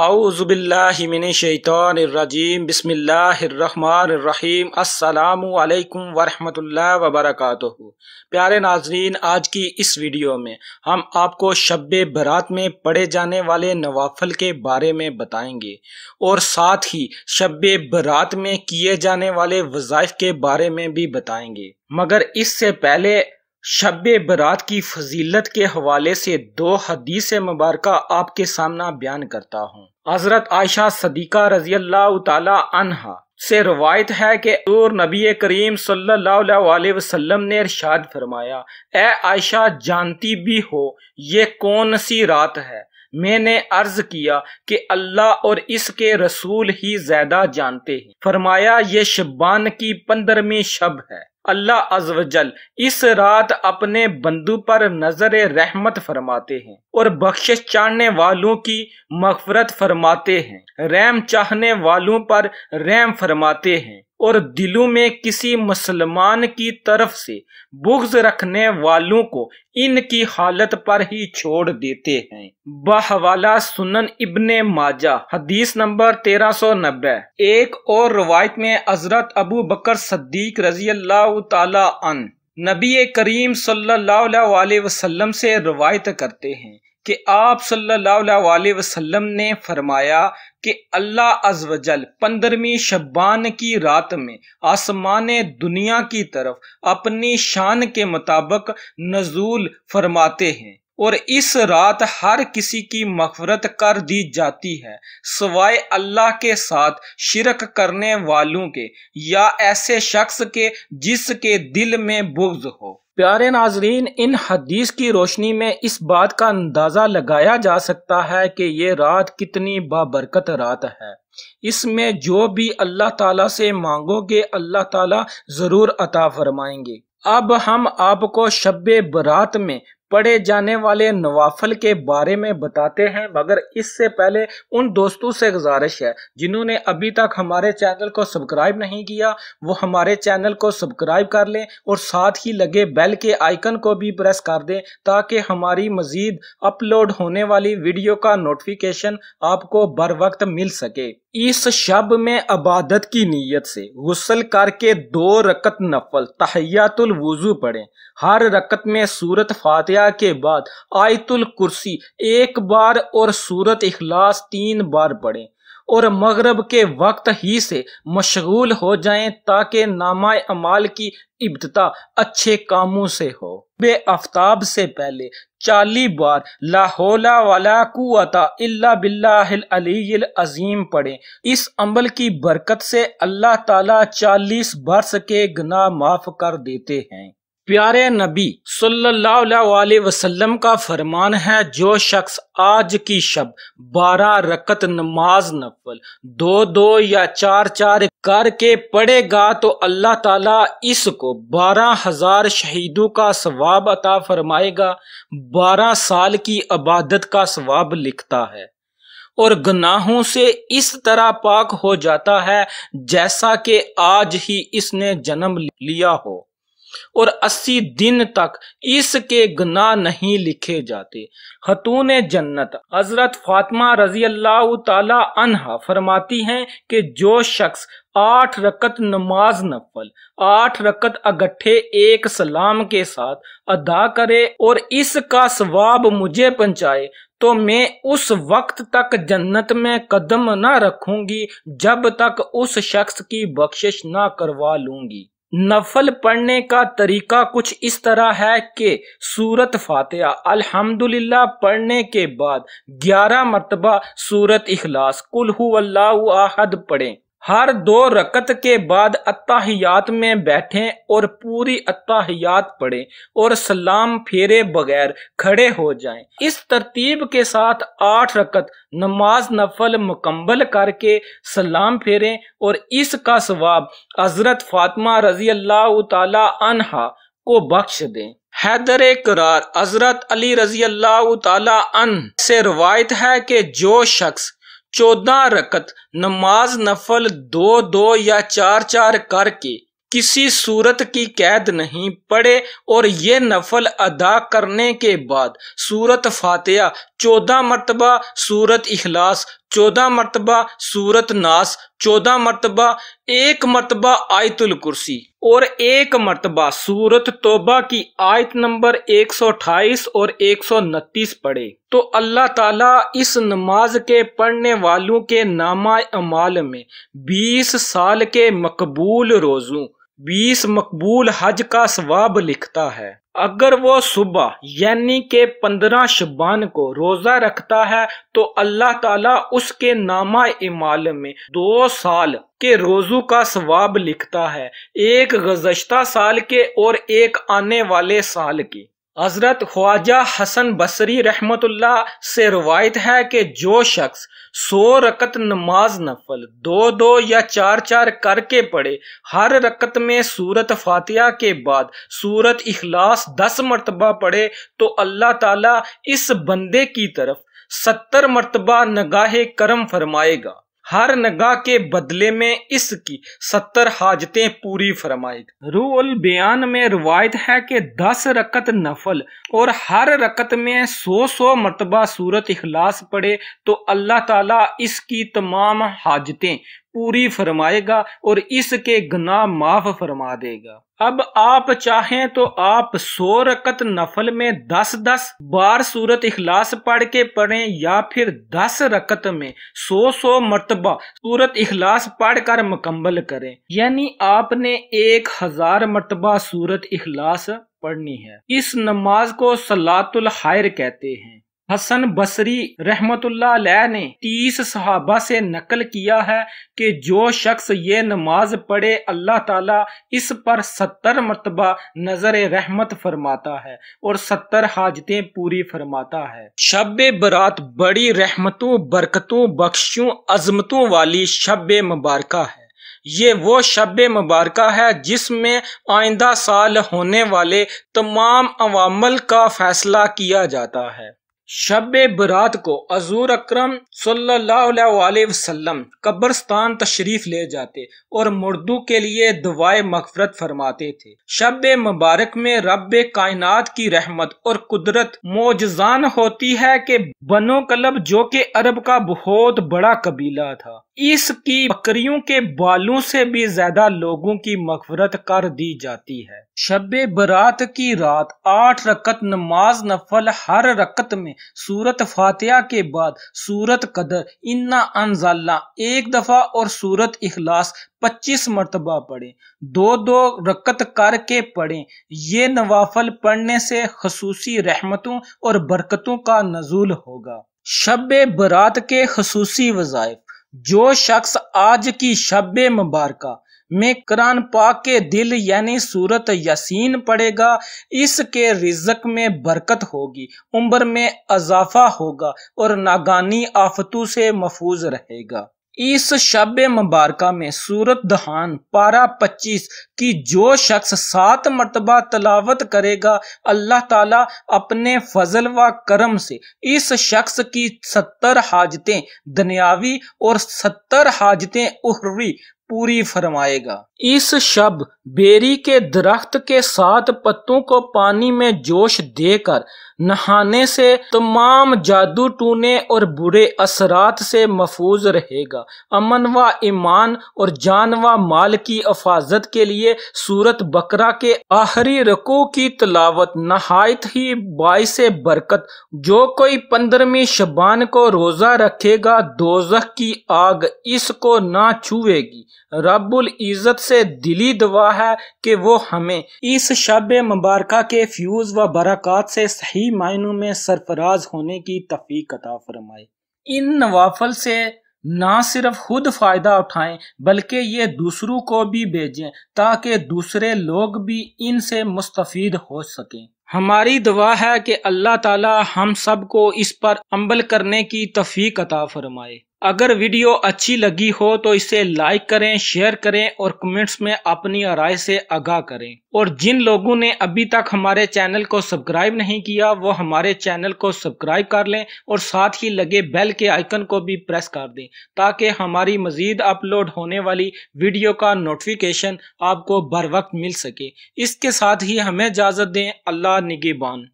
आउज़बिल्लिमिनशैतरजीम बसमीम अल्लाम वरम् वबरक प्यारे नाजरीन आज की इस वीडियो में हम आपको शब बरात में पढ़े जाने वाले नवाफल के बारे में बताएंगे और साथ ही शब बरात में किए जाने वाले वज़ाइफ के बारे में भी बताएंगे मगर इससे पहले शब बरात की फजीलत के हवाले से दो हदीस मुबारक आपके सामना बयान करता हूँ हजरत आयशा सदीक़ा रजी अल्लाह तहा से रवायत है कि और नबी करीम सल्लल्लाहु वसल्लम ने इरशाद फरमाया ए आयशा जानती भी हो ये कौन सी रात है मैंने अर्ज किया कि अल्लाह और इसके रसूल ही ज्यादा जानते हैं फरमाया ये शबान की पंद्रहवीं शब है अल्लाह अजवजल इस रात अपने बंदू पर नजर रहमत फरमाते हैं और बख्शिश चाहने वालों की मफरत फरमाते हैं रैम चाहने वालों पर रैम फरमाते हैं और दिलों में किसी मुसलमान की तरफ से बुग्ज रखने वालों को इनकी हालत पर ही छोड़ देते हैं बहवाला सुनन इब्ने माजा हदीस नंबर तेरह सौ नब्बे एक और रवायत में हजरत अबू बकर सद्दीक रजी अल्लाह नबी करीम सल्लल्लाहु अलैहि वसल्लम से रवायत करते हैं कि आप सल्लल्लाहु अलैहि वसल्लम ने फरमाया कि अल्लाह अजवजल पंद्रहवीं शब्बान की रात में आसमान दुनिया की तरफ अपनी शान के मुताबिक नजूल फरमाते हैं और इस रात हर किसी की मफरत कर दी जाती है सवाए अल्लाह के साथ शिरक करने वालों के या ऐसे शख्स के जिसके दिल में बुग्ज हो प्यारे नाजरीन इन हदीस की रोशनी में इस बात का अंदाज़ा लगाया जा सकता है कि ये रात कितनी बाबरकत रात है इसमें जो भी अल्लाह ताला से मांगोगे अल्लाह ताला ज़रूर अता फरमाएंगे अब हम आपको शब बरात में पढ़े जाने वाले नवाफल के बारे में बताते हैं मगर इससे पहले उन दोस्तों से गुजारिश है जिन्होंने अभी तक हमारे चैनल को सब्सक्राइब नहीं किया वो हमारे चैनल को सब्सक्राइब कर लें और साथ ही लगे बेल के आइकन को भी प्रेस कर दें ताकि हमारी मज़ीद अपलोड होने वाली वीडियो का नोटिफिकेशन आपको बर वक्त मिल सके इस शब में अबादत की नीयत से गसल करके दो रकत नफल तहयातुल वजू पढ़ें हर रकत में सूरत फातह फातिहा के बाद आयतुल कुर्सी एक बार और सूरत इखलास तीन बार पढ़ें और मगरब के वक्त ही से मशगूल हो जाएं ताकि नामा अमाल की इब्तदा अच्छे कामों से हो बे आफ्ताब से पहले चाली बार लाहौला वाला कुआता इल्ला बिल्लाहिल अजीम पढ़ें इस अमल की बरकत से अल्लाह ताला चालीस बरस के गुनाह माफ़ कर देते हैं प्यारे नबी सल्लल्लाहु अलैहि वसल्लम का फरमान है जो शख्स आज की शब बारह रकत नमाज नफल दो दो या चार चार करके पढ़ेगा तो अल्लाह ताला इसको बारह हजार शहीदों का सवाब अता फरमाएगा बारह साल की अबादत का सवाब लिखता है और गनाहों से इस तरह पाक हो जाता है जैसा कि आज ही इसने जन्म लिया हो और अस्सी दिन तक इसके गना नहीं लिखे जाते खतून जन्नत हजरत फातिमा रजी अल्लाह तहा फरमाती हैं कि जो शख्स आठ रकत नमाज नफल आठ रकत अगठे एक सलाम के साथ अदा करे और इसका स्वाब मुझे पहुंचाए तो मैं उस वक्त तक जन्नत में कदम न रखूंगी जब तक उस शख्स की बख्शिश न करवा लूंगी नफल पढ़ने का तरीका कुछ इस तरह है कि सूरत फातिहा अल्हम्दुलिल्लाह पढ़ने के बाद ग्यारह मरतबा सूरत इखलास कुल्हू अल्लाह आहद पढ़ें हर दो रकत के बाद अत्ताहियात में बैठें और पूरी अत्ताहियात पढ़ें और सलाम फेरे बगैर खड़े हो जाएं। इस तरतीब के साथ आठ रकत नमाज नफल मुकम्मल करके सलाम फेरें और इसका सवाब हजरत फातिमा रजी अल्लाह तहा को बख्श दें हैदर करार हजरत अली रजी अल्लाह तन से रवायत है कि जो शख्स चौदह रकत नमाज नफल दो दो या चार चार करके किसी सूरत की कैद नहीं पड़े और ये नफल अदा करने के बाद सूरत फातह चौदह मरतबा सूरत इखलास चौदह मरतबा सूरत नास चौदह मरतबा एक मरतबा आयतुल कुर्सी और एक मरतबा सूरत तोबा की आयत नंबर 128 और 129 पढ़े तो अल्लाह ताला इस नमाज के पढ़ने वालों के नामा अमाल में 20 साल के मकबूल रोज़ों 20 मकबूल हज का स्वाब लिखता है अगर वो सुबह यानी के पंद्रह शबान को रोज़ा रखता है तो अल्लाह ताला उसके नामा इमाल में दो साल के रोज़ू का स्वाब लिखता है एक गजश्ता साल के और एक आने वाले साल के हज़रत ख्वाजा हसन बसरी रहमतुल्ला से रवायत है कि जो शख्स सौ रकत नमाज नफल दो दो या चार चार करके पढ़े हर रकत में सूरत फातिया के बाद सूरत इखलास दस मरतबा पढ़े तो अल्लाह ताला इस बंदे की तरफ सत्तर मरतबा नगाहे करम फरमाएगा हर नगा के बदले में इसकी सत्तर हाजतें पूरी फरमाई रूअल बयान में रवायत है कि दस रकत नफल और हर रकत में सो सौ मरतबा सूरत इखलास पड़े तो अल्लाह ताला इसकी तमाम हाजतें पूरी फरमाएगा और इसके गना माफ फरमा देगा अब आप चाहें तो आप सौ रकत नफल में दस दस बार सूरत इखलास पढ़ के पढ़ें या फिर दस रकत में सौ सौ मरतबा सूरत इखलास पढ़ कर मुकम्मल करें यानी आपने एक हजार मरतबा सूरत इखलास पढ़नी है इस नमाज को सलातुल हायर कहते हैं हसन बसरी रहमतुल्लाह ने तीस सहाबा से नकल किया है कि जो शख्स ये नमाज पढ़े अल्लाह ताला इस पर सत्तर मरतबा नजर रहमत फरमाता है और सत्तर हाजतें पूरी फरमाता है शब बरात बड़ी रहमतों बरकतों बख्शों अजमतों वाली शब मुबारक है ये वो शब मुबारक है जिसमें आइंदा साल होने वाले तमाम अवामल का फैसला किया जाता है शब बरात को हजूर अक्रम सल्लाम कब्रस्तान तशरीफ ले जाते और मुर्दू के लिए दवाए मफरत फरमाते थे शब मुबारक में रब कायनात की रहमत और कुदरत मोजान होती है कि बनो कलब जो के अरब का बहुत बड़ा कबीला था इसकी बकरियों के बालों से भी ज्यादा लोगों की मफरत कर दी जाती है शब बरात की रात आठ रकत नमाज नफल हर रकत में सूरत फातिहा के बाद सूरत कदर इन्ना अनजाला एक दफ़ा और सूरत इखलास पच्चीस मरतबा पढ़े दो दो रकत करके पढ़े ये नवाफल पढ़ने से खसूसी रहमतों और बरकतों का नजूल होगा शब बरात के खसूसी वज़ायफ़ जो शख्स आज की शब मुबारक में कुरान पा के दिल यानी सूरत यासीन पड़ेगा इसके रिजक में बरकत होगी उम्र में अजाफा होगा और नागानी आफतों से महफूज रहेगा इस शब मुबारक में सूरत दहान पारा पच्चीस की जो शख्स सात मरतबा तलावत करेगा अल्लाह ताला अपने फजल व करम से इस शख्स की सत्तर हाजतें दुनियावी और सत्तर हाजतें उहरवी पूरी फरमाएगा इस शब बेरी के दरख्त के साथ पत्तों को पानी में जोश देकर नहाने से तमाम जादू टूने और बुरे असरात से महफूज रहेगा अमन व ईमान और जान व माल की हफाजत के लिए सूरत बकरा के आखिरी रकू की तलावत नहायत ही बायस बरकत जो कोई पंद्रहवीं शबान को रोज़ा रखेगा दोजख की आग इसको ना छुएगी रबुल इज़्ज़त से दिली दवा है कि वो हमें इस शब मुबारक के फ्यूज़ व बरक़ात से सही मायनों में सरफराज होने की तफीक अता फरमाए इन नवाफल से ना सिर्फ खुद फ़ायदा उठाएं बल्कि ये दूसरों को भी भेजें ताकि दूसरे लोग भी इनसे मुस्तफ़ हो सकें हमारी दुआ है कि अल्लाह ताला हम सब को इस पर अमल करने की तफीक अता फरमाए अगर वीडियो अच्छी लगी हो तो इसे लाइक करें शेयर करें और कमेंट्स में अपनी राय से आगाह करें और जिन लोगों ने अभी तक हमारे चैनल को सब्सक्राइब नहीं किया वो हमारे चैनल को सब्सक्राइब कर लें और साथ ही लगे बेल के आइकन को भी प्रेस कर दें ताकि हमारी मज़ीद अपलोड होने वाली वीडियो का नोटिफिकेशन आपको बर वक्त मिल सके इसके साथ ही हमें इजाज़त दें अल्लाह निगेबान